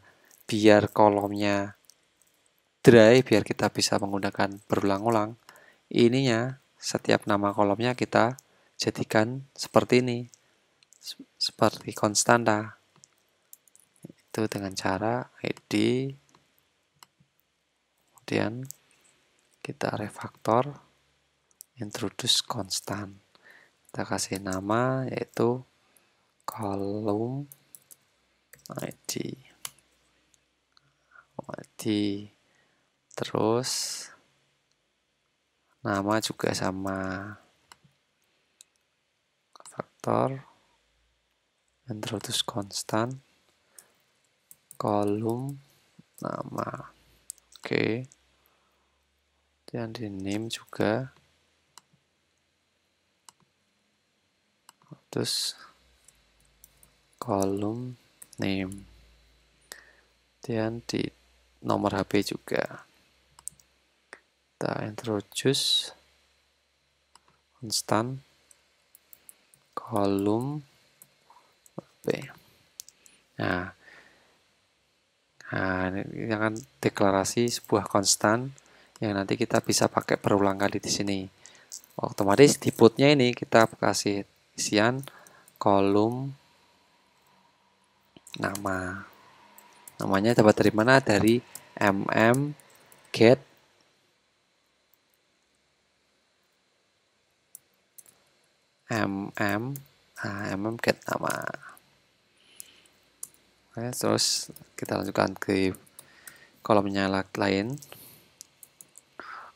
Speaker 1: biar kolomnya dry biar kita bisa menggunakan berulang-ulang ininya setiap nama kolomnya kita jadikan seperti ini seperti konstanta itu dengan cara id kemudian kita refaktor introduce constant. kita kasih nama yaitu kolom id id terus nama juga sama faktor introduce konstan kolom nama oke okay. dan di name juga terus kolom name dan di nomor HP juga kita introduce constant column B. Nah, nah ini akan deklarasi sebuah konstan yang nanti kita bisa pakai berulang kali di sini. Otomatis di putnya ini kita kasih isian kolom nama. Namanya dapat dari mana? Dari mm get mm nah, mm get nama Oke, terus kita lanjutkan ke kolomnya lain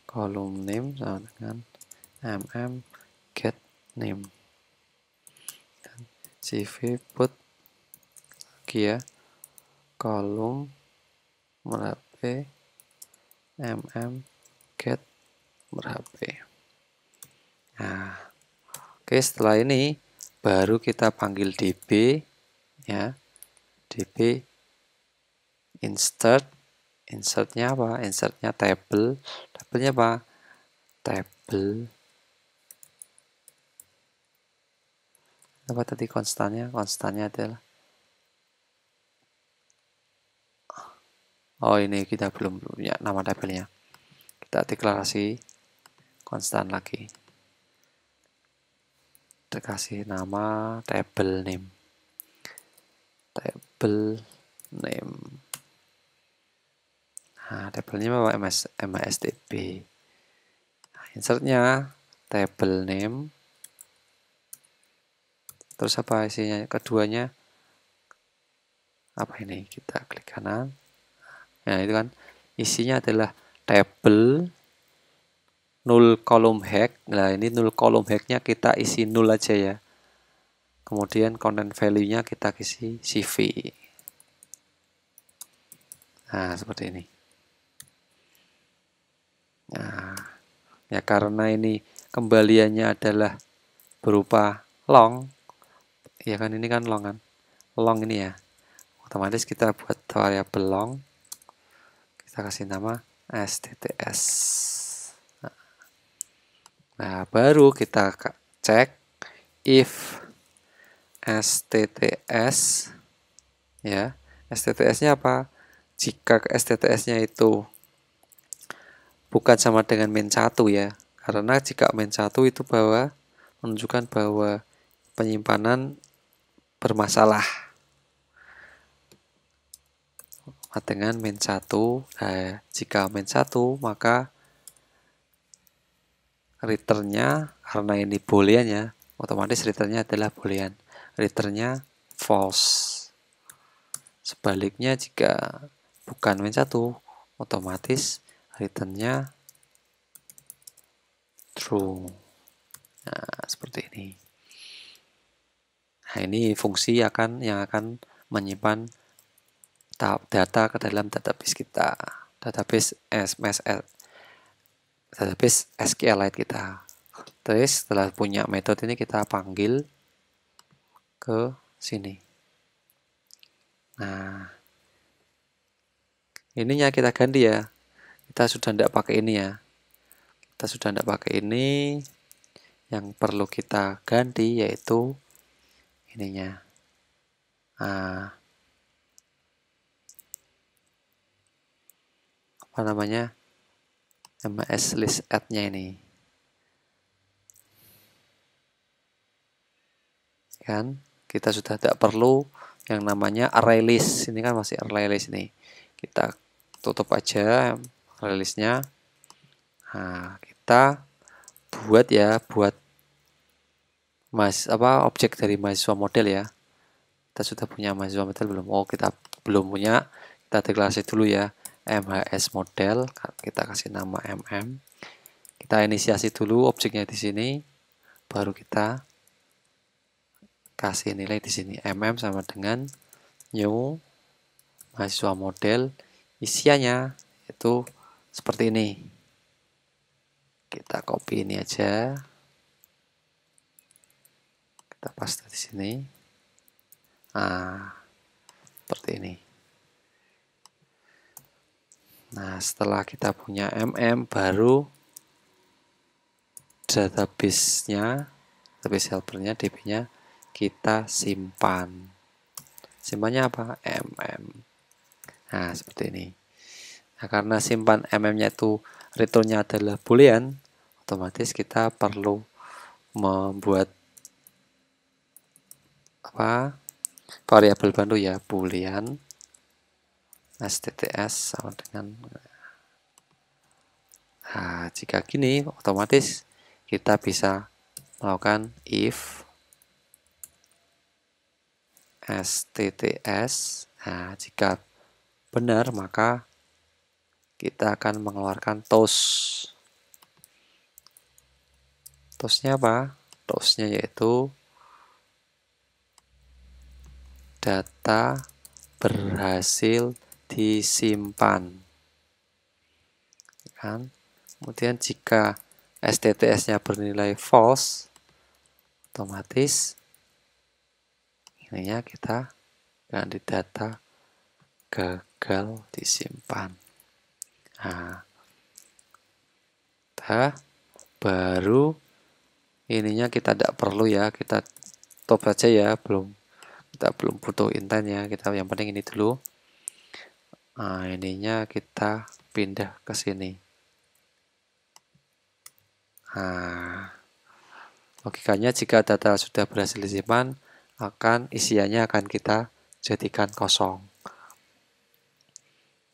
Speaker 1: kolom name sama dengan mm get name dan cv put lagi ya kolom merapi mm get merapi nah Oke, setelah ini baru kita panggil db ya. db insert insertnya apa? Insertnya table. Tablenya apa? Table apa tadi konstannya? Konstannya adalah Oh ini kita belum punya nama tabelnya. Kita deklarasi konstan lagi terkasih nama table name table name nah table name apa MS, msdb nah, insertnya table name terus apa isinya keduanya apa ini kita klik kanan nah itu kan isinya adalah table null kolom hack. Nah, ini null kolom hacknya kita isi null aja ya. Kemudian content value-nya kita isi CV. Nah, seperti ini. Nah, ya karena ini kembaliannya adalah berupa long, ya kan ini kan long kan, long ini ya. Otomatis kita buat variabel long, kita kasih nama STTS. Nah, baru kita cek if STTS ya. STTS-nya apa? Jika STTS-nya itu bukan sama dengan min 1 ya. Karena jika min 1 itu bahwa menunjukkan bahwa penyimpanan bermasalah dengan min 1 nah, jika min 1 maka returnnya karena ini boolean ya otomatis returnnya adalah boolean returnnya false sebaliknya jika bukan min 1 otomatis returnnya true nah seperti ini nah ini fungsi akan yang akan menyimpan data ke dalam database kita database SMS database SQLite kita. Terus setelah punya metode ini kita panggil ke sini. Nah, ininya kita ganti ya. Kita sudah tidak pakai ini ya. Kita sudah tidak pakai ini. Yang perlu kita ganti yaitu ininya. Nah, apa namanya? ms list add-nya ini. Kan? Kita sudah tidak perlu yang namanya array list. Ini kan masih array list ini. Kita tutup aja array list-nya. Nah, kita buat ya, buat mas apa objek dari mahasiswa model ya. Kita sudah punya mahasiswa model belum? Oh, kita belum punya. Kita deklarasi dulu ya. MHS model kita kasih nama MM kita inisiasi dulu objeknya di sini baru kita kasih nilai di sini mm sama dengan new mahasiswa model isiannya itu seperti ini kita copy ini aja kita paste di sini ah seperti ini Nah, setelah kita punya MM baru database-nya, database helpernya, DB-nya kita simpan. Simpannya apa? MM. Nah, seperti ini. Nah, karena simpan MM-nya itu return-nya adalah boolean, otomatis kita perlu membuat apa? variabel baru ya, boolean https sama dengan nah, jika gini otomatis kita bisa melakukan if https nah jika benar maka kita akan mengeluarkan toast toastnya apa? toastnya yaitu data berhasil disimpan kan kemudian jika STTS nya bernilai false otomatis ininya kita ganti data gagal disimpan nah kita baru ininya kita tidak perlu ya kita top saja ya belum kita belum butuh intent ya kita yang penting ini dulu Nah, ininya kita pindah ke sini. Nah, logikanya jika data sudah berhasil disimpan, akan isiannya akan kita jadikan kosong.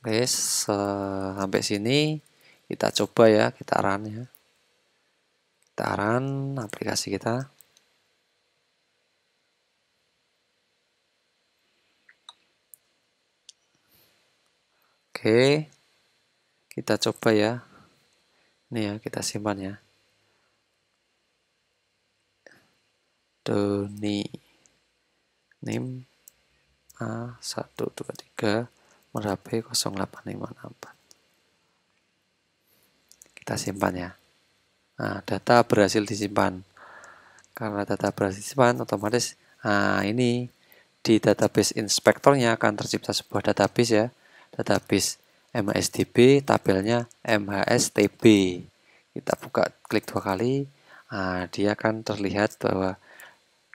Speaker 1: Oke, eh, sampai sini kita coba ya, kita run ya. Kita run aplikasi kita. Oke, kita coba ya. Ini ya, kita simpan ya. Doni NIM A123 Merapi 0856 Kita simpan ya. Nah, data berhasil disimpan. Karena data berhasil disimpan, otomatis nah, ini di database inspektornya akan tercipta sebuah database ya database MHSDB tabelnya MHSTB kita buka klik dua kali nah, dia akan terlihat bahwa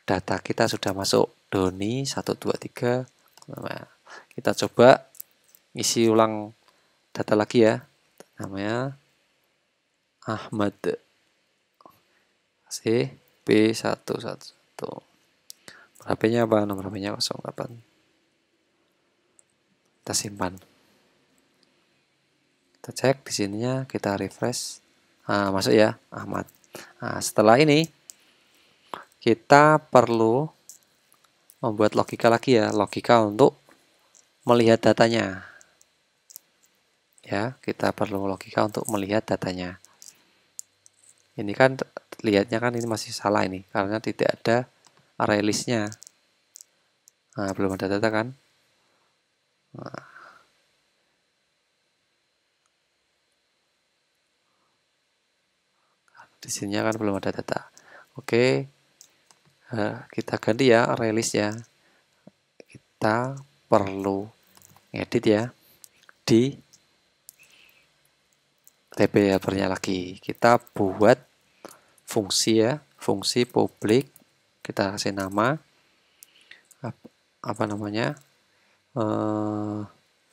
Speaker 1: data kita sudah masuk Doni 123 nah, kita coba isi ulang data lagi ya namanya Ahmad C B111 HP-nya apa? Nomor HP-nya 08 kita simpan kita cek di sininya kita refresh ah, masuk ya Ahmad nah, setelah ini kita perlu membuat logika lagi ya logika untuk melihat datanya ya kita perlu logika untuk melihat datanya ini kan lihatnya kan ini masih salah ini karena tidak ada array listnya nah, belum ada data kan disini nah. Di sini kan belum ada data. Oke, nah, kita ganti ya release ya. Kita perlu edit ya di TB helpernya lagi. Kita buat fungsi ya, fungsi publik kita kasih nama apa namanya uh,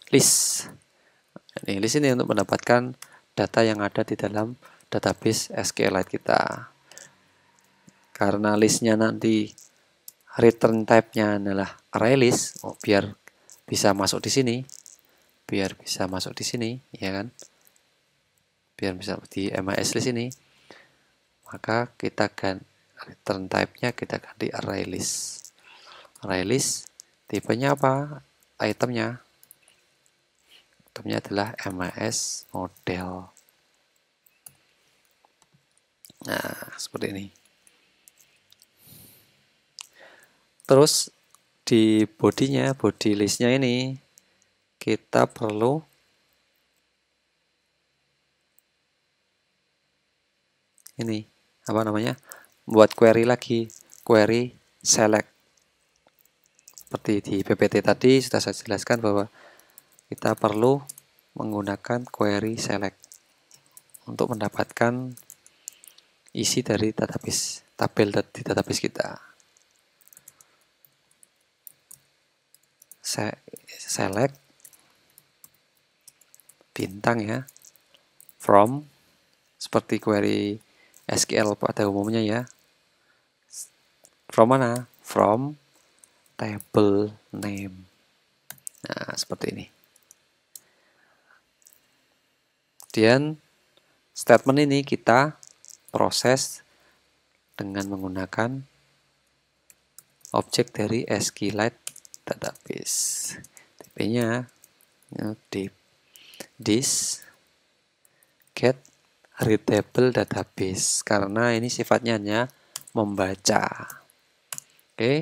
Speaker 1: list. Ini list ini untuk mendapatkan data yang ada di dalam database SQLite kita. Karena listnya nanti return type-nya adalah array list, oh, biar bisa masuk di sini, biar bisa masuk di sini, ya kan? Biar bisa di MIS list ini, maka kita akan return type-nya kita ganti array list. Array list tipenya apa? itemnya itemnya adalah MAS model nah seperti ini terus di bodinya body listnya ini kita perlu ini apa namanya buat query lagi query select seperti di PPT tadi sudah saya jelaskan bahwa kita perlu menggunakan query select untuk mendapatkan isi dari database tabel di database kita. select bintang ya from seperti query SQL pada umumnya ya. From mana? From table name. Nah, seperti ini. Kemudian statement ini kita proses dengan menggunakan objek dari SQLite database. Tipenya, nya this get readable database karena ini sifatnya hanya membaca. Oke. Okay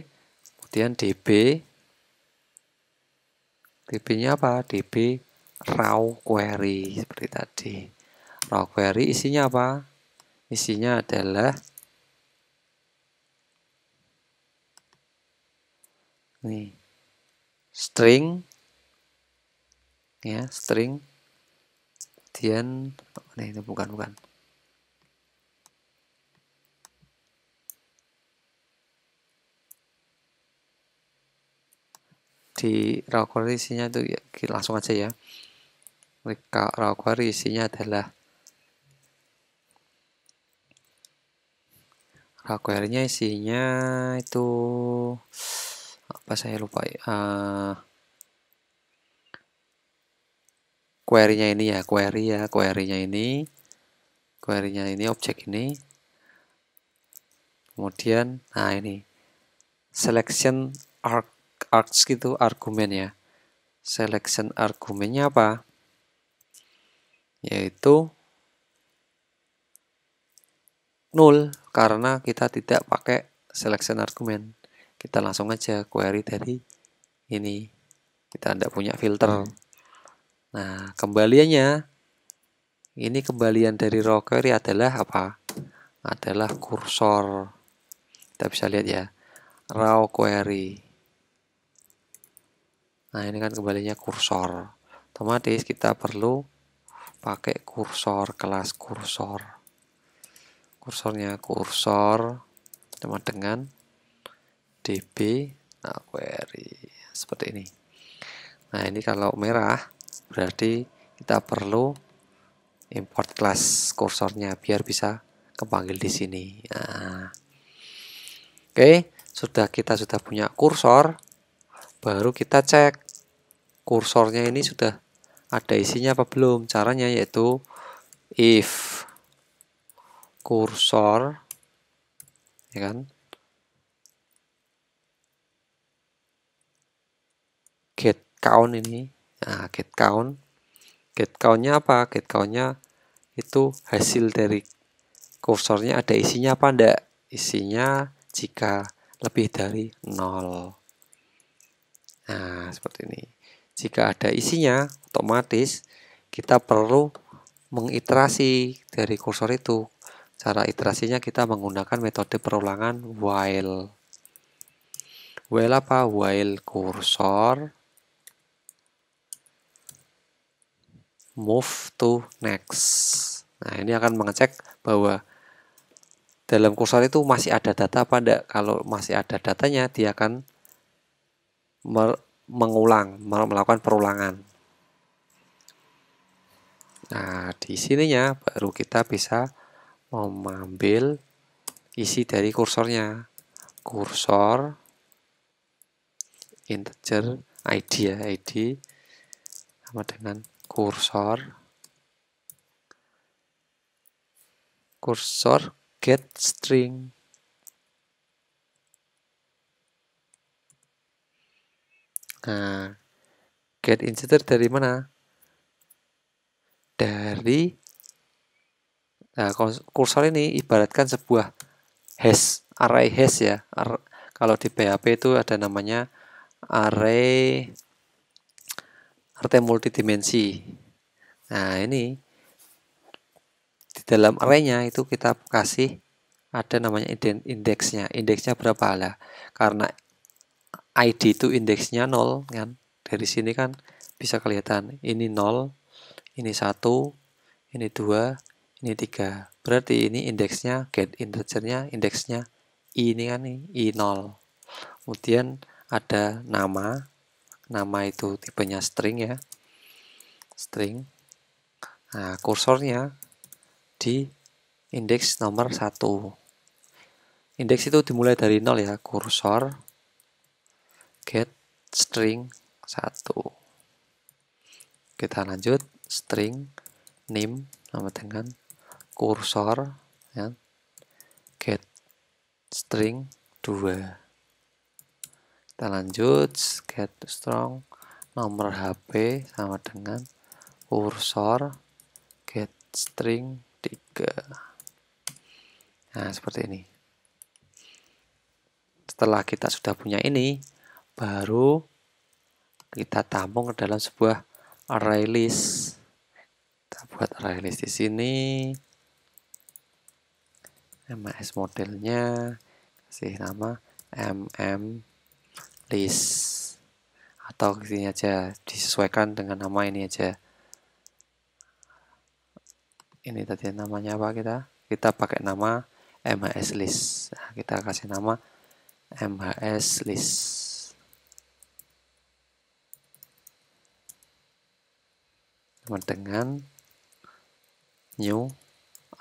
Speaker 1: kemudian db db-nya apa? db raw query seperti tadi raw query isinya apa? isinya adalah nih string ya string kemudian ini itu bukan bukan di raw query isinya itu ya, langsung aja ya raw query isinya adalah raw query-nya isinya itu apa saya lupa uh, query-nya ini ya query ya query-nya ini query-nya ini objek ini kemudian nah ini selection arc args gitu argumen ya selection argumennya apa yaitu nol karena kita tidak pakai selection argumen kita langsung aja query dari ini kita tidak punya filter hmm. nah kembaliannya ini kembalian dari raw query adalah apa adalah kursor kita bisa lihat ya raw query Nah, ini kan kembalinya kursor. Otomatis kita perlu pakai kursor kelas kursor. Kursornya kursor sama dengan db nah, query seperti ini. Nah, ini kalau merah berarti kita perlu import kelas kursornya biar bisa kepanggil di sini. Nah. Oke, okay, sudah kita sudah punya kursor, baru kita cek kursornya ini sudah ada isinya apa belum caranya yaitu if kursor ya kan get count ini nah get count get countnya apa get countnya itu hasil dari kursornya ada isinya apa ndak isinya jika lebih dari nol Nah, seperti ini. Jika ada isinya, otomatis kita perlu mengiterasi dari kursor itu. Cara iterasinya kita menggunakan metode perulangan while. While apa? While kursor move to next. Nah, ini akan mengecek bahwa dalam kursor itu masih ada data apa enggak. Kalau masih ada datanya, dia akan mengulang, melakukan perulangan. Nah, di sininya baru kita bisa mengambil isi dari kursornya. Kursor integer ID ya, ID sama dengan kursor kursor get string Nah, get integer dari mana? Dari nah, kursor ini ibaratkan sebuah hash, array hash ya. Ar kalau di PHP itu ada namanya array array multidimensi. Nah, ini di dalam arraynya itu kita kasih ada namanya indeksnya. Indeksnya berapa lah? Karena ID itu indeksnya 0 kan. Dari sini kan bisa kelihatan ini 0, ini 1, ini 2, ini 3. Berarti ini indeksnya get integernya indeksnya i ini kan i 0. Kemudian ada nama. Nama itu tipenya string ya. String. Nah, kursornya di indeks nomor 1. Indeks itu dimulai dari 0 ya, kursor get string 1 kita lanjut string name sama dengan kursor ya. get string 2 kita lanjut get strong nomor HP sama dengan kursor get string 3 nah seperti ini setelah kita sudah punya ini baru kita tampung ke dalam sebuah array list. Kita buat array list di sini. MS modelnya kasih nama MM list atau sini aja disesuaikan dengan nama ini aja. Ini tadi namanya apa kita? Kita pakai nama MHS list. Nah, kita kasih nama MHS list. sama dengan new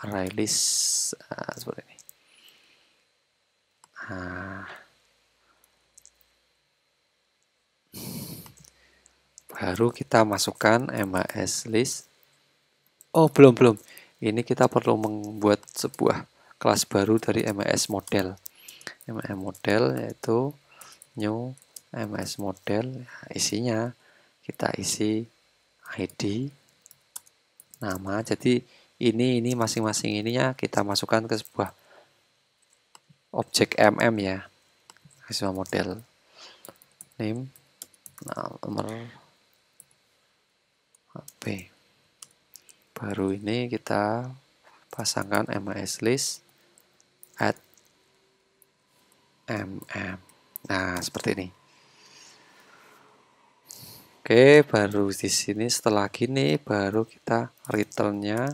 Speaker 1: array list uh, seperti ini. Nah, baru kita masukkan MHS list. Oh, belum, belum. Ini kita perlu membuat sebuah kelas baru dari MHS model. MHS model yaitu new MS model isinya kita isi ID nama jadi ini ini masing-masing ininya kita masukkan ke sebuah objek mm ya hasil model name nomor HP baru ini kita pasangkan MS list add mm nah seperti ini Oke, baru di sini setelah gini baru kita returnnya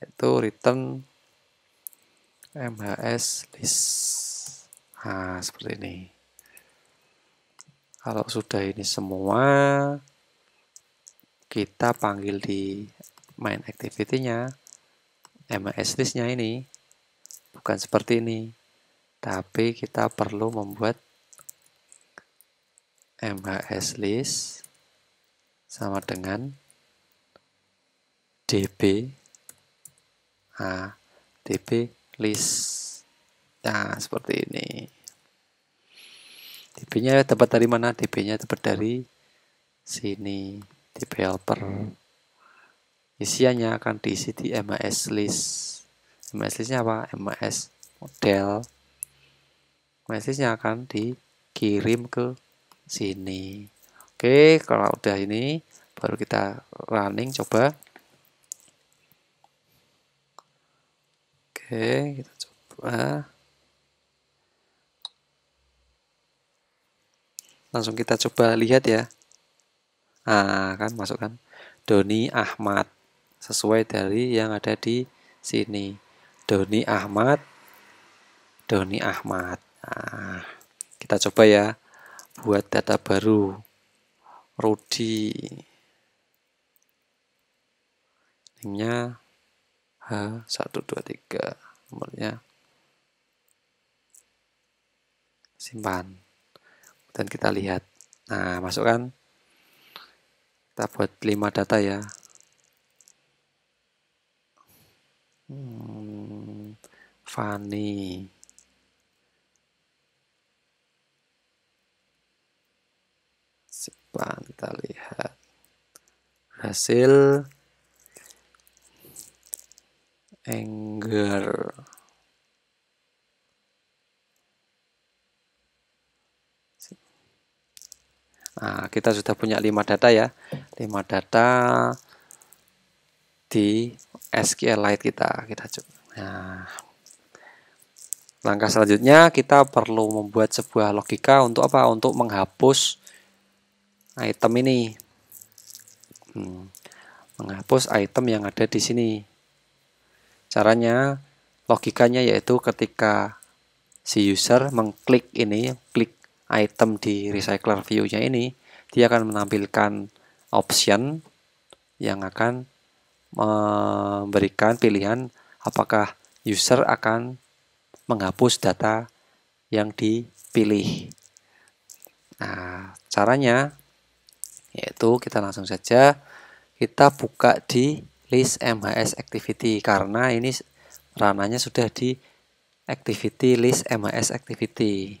Speaker 1: itu return MHS list. Nah, seperti ini. Kalau sudah ini semua, kita panggil di main activity-nya MHS list-nya ini. Bukan seperti ini, tapi kita perlu membuat MHS list sama dengan db a db list nah seperti ini db nya dapat dari mana db nya dapat dari sini db helper isiannya akan diisi di ms list ms list nya apa ms model ms nya akan dikirim ke sini Oke, kalau udah ini baru kita running coba. Oke, kita coba. Langsung kita coba lihat ya. Ah, kan masukkan Doni Ahmad sesuai dari yang ada di sini. Doni Ahmad Doni Ahmad. Nah, kita coba ya buat data baru. Rudi. Linknya H123 nomornya simpan dan kita lihat nah masukkan kita buat 5 data ya hmm, funny depan lihat hasil anger Nah, kita sudah punya lima data ya. lima data di SQLite kita. Kita coba. Nah, langkah selanjutnya kita perlu membuat sebuah logika untuk apa? Untuk menghapus item ini. Hmm, menghapus item yang ada di sini. Caranya, logikanya yaitu ketika si user mengklik ini, klik item di recycler view-nya ini, dia akan menampilkan option yang akan memberikan pilihan apakah user akan menghapus data yang dipilih. Nah, caranya yaitu kita langsung saja kita buka di list MHS activity karena ini ranahnya sudah di activity list MHS activity